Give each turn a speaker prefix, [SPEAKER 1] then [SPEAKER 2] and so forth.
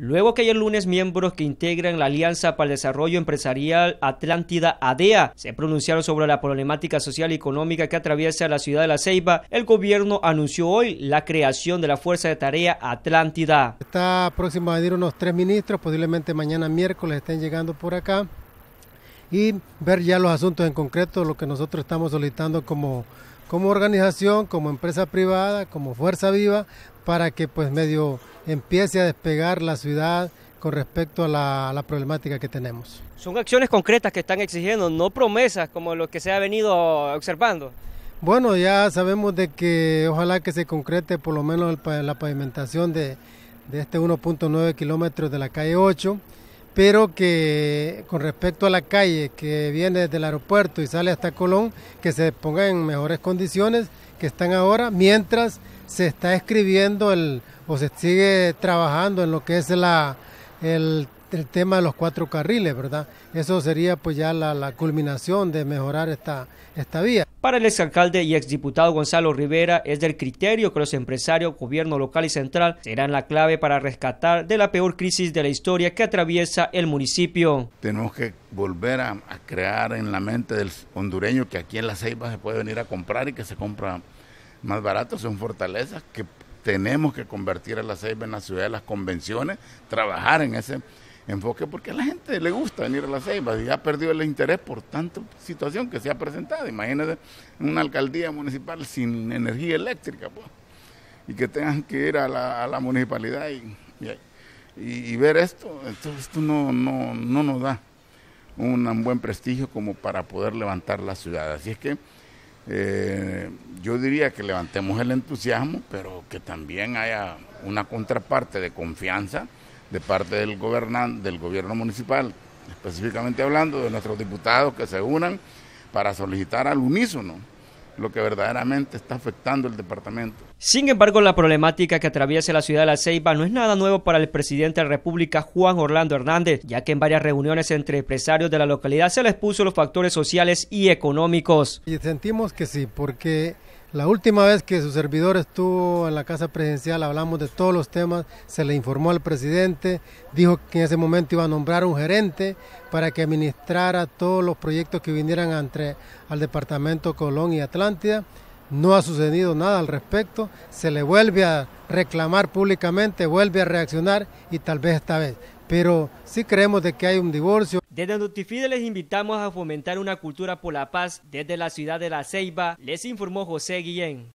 [SPEAKER 1] Luego que ayer lunes miembros que integran la Alianza para el Desarrollo Empresarial Atlántida ADEA e se pronunciaron sobre la problemática social y económica que atraviesa la ciudad de La Ceiba, el gobierno anunció hoy la creación de la Fuerza de Tarea Atlántida.
[SPEAKER 2] Está próximo a venir unos tres ministros, posiblemente mañana miércoles estén llegando por acá y ver ya los asuntos en concreto, lo que nosotros estamos solicitando como como organización, como empresa privada, como fuerza viva, para que pues medio empiece a despegar la ciudad con respecto a la, problemática que tenemos.
[SPEAKER 1] Son acciones concretas que están exigiendo, no promesas como lo que se ha venido observando.
[SPEAKER 2] Bueno, ya sabemos de que ojalá que se concrete por lo menos la pavimentación de, de este 1.9 kilómetros de la calle 8 pero que con respecto a la calle que viene desde el aeropuerto y sale hasta Colón, que se ponga en mejores condiciones que están ahora, mientras se está escribiendo el, o se sigue trabajando en lo que es la, el el tema de los cuatro carriles, ¿verdad? Eso sería pues ya la, culminación de mejorar esta, esta vía.
[SPEAKER 1] Para el exalcalde y exdiputado Gonzalo Rivera, es del criterio que los empresarios, gobierno local y central serán la clave para rescatar de la peor crisis de la historia que atraviesa el municipio.
[SPEAKER 3] Tenemos que volver a, a crear en la mente del hondureño que aquí en la Ceiba se puede venir a comprar y que se compra más barato, son fortalezas que tenemos que convertir a la Ceiba en la ciudad de las convenciones, trabajar en ese enfoque porque a la gente le gusta venir a las Ceiba y ha perdido el interés por tanta situación que se ha presentado. Imagínate una alcaldía municipal sin energía eléctrica pues, y que tengan que ir a la, municipalidad y, ver esto. esto no, nos da un buen prestigio como para poder levantar la ciudad. Así es que eh, yo diría que levantemos el entusiasmo, pero que también haya una contraparte de confianza de parte del, del gobierno municipal, específicamente hablando de nuestros diputados que se unan para solicitar al unísono lo que verdaderamente está afectando el departamento.
[SPEAKER 1] Sin embargo, la problemática que atraviesa la ciudad de La Ceiba no es nada nuevo para el presidente de la República, Juan Orlando Hernández, ya que en varias reuniones entre empresarios de la localidad
[SPEAKER 2] se les puso los factores sociales y económicos. Y sentimos que sí, porque la última vez que su servidor estuvo en la casa presidencial hablamos de todos los temas, se le informó al presidente, dijo que en ese momento iba a nombrar un gerente para que administrara todos los proyectos que vinieran entre, al departamento Colón y Atlántida. No ha sucedido nada al respecto, se le vuelve a reclamar públicamente, vuelve a reaccionar y tal vez esta vez. Pero sí creemos de que hay un divorcio. Desde Notifide les
[SPEAKER 1] invitamos a fomentar una cultura por la paz desde la ciudad de La Ceiba, les informó José Guillén.